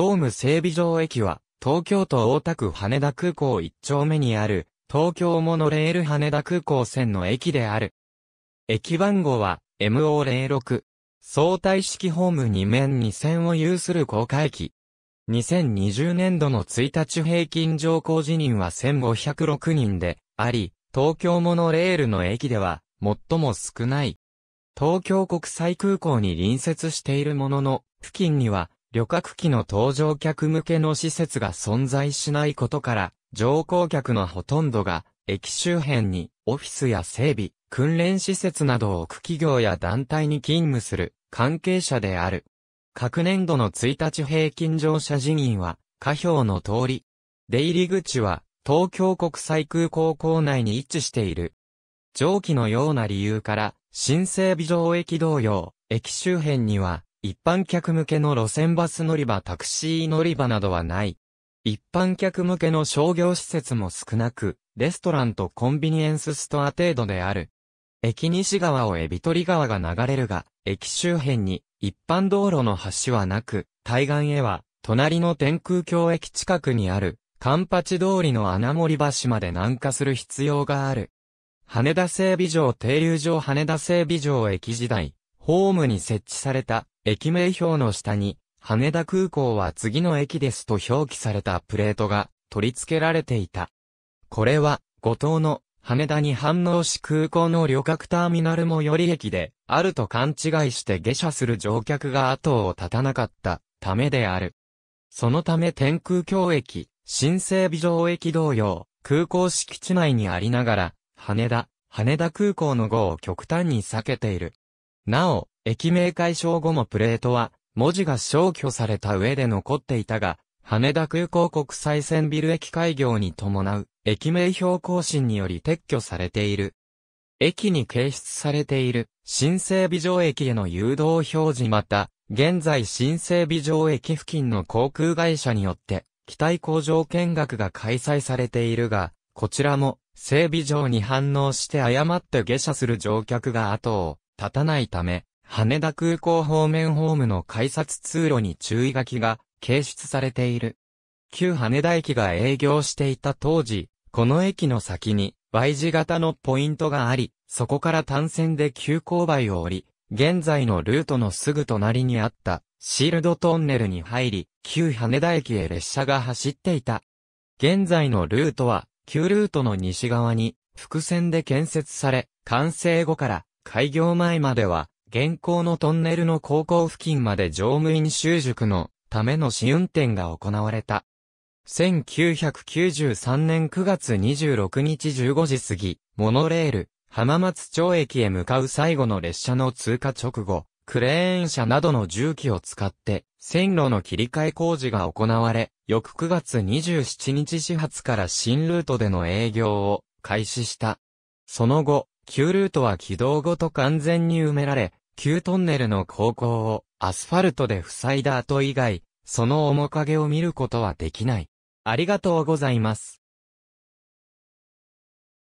ホーム整備場駅は、東京都大田区羽田空港1丁目にある、東京モノレール羽田空港線の駅である。駅番号は MO06。相対式ホーム2面2線を有する高架駅。2020年度の1日平均乗降辞人は1506人であり、東京モノレールの駅では最も少ない。東京国際空港に隣接しているものの、付近には旅客機の搭乗客向けの施設が存在しないことから、乗降客のほとんどが、駅周辺に、オフィスや整備、訓練施設などを置く企業や団体に勤務する、関係者である。各年度の1日平均乗車人員は、下表の通り。出入り口は、東京国際空港構内に位置している。上記のような理由から、新生美場駅同様、駅周辺には、一般客向けの路線バス乗り場タクシー乗り場などはない。一般客向けの商業施設も少なく、レストランとコンビニエンスストア程度である。駅西側をエビ取川が流れるが、駅周辺に一般道路の橋はなく、対岸へは隣の天空橋駅近くにある、カンパチ通りの穴森橋まで南下する必要がある。羽田整備場停留場羽田整備場駅時代、ホームに設置された駅名表の下に、羽田空港は次の駅ですと表記されたプレートが取り付けられていた。これは、五島の羽田に反応し空港の旅客ターミナルもより駅であると勘違いして下車する乗客が後を絶たなかったためである。そのため天空橋駅、新生美城駅同様、空港敷地内にありながら、羽田、羽田空港の号を極端に避けている。なお、駅名解消後もプレートは、文字が消去された上で残っていたが、羽田空港国際線ビル駅開業に伴う、駅名標更新により撤去されている。駅に掲出されている、新生美城駅への誘導表示また、現在新生美城駅付近の航空会社によって、機体工場見学が開催されているが、こちらも、整備場に反応して誤って下車する乗客が後を絶たないため、羽田空港方面ホームの改札通路に注意書きが掲出されている。旧羽田駅が営業していた当時、この駅の先に Y 字型のポイントがあり、そこから単線で急勾配を降り、現在のルートのすぐ隣にあったシールドトンネルに入り、旧羽田駅へ列車が走っていた。現在のルートは、旧ルートの西側に、複線で建設され、完成後から開業前までは、現行のトンネルの高校付近まで乗務員習熟のための試運転が行われた。1993年9月26日15時過ぎ、モノレール、浜松町駅へ向かう最後の列車の通過直後、クレーン車などの重機を使って、線路の切り替え工事が行われ、翌9月27日始発から新ルートでの営業を開始した。その後、旧ルートは軌道ごと完全に埋められ、旧トンネルの高校をアスファルトで塞いだ後以外、その面影を見ることはできない。ありがとうございます。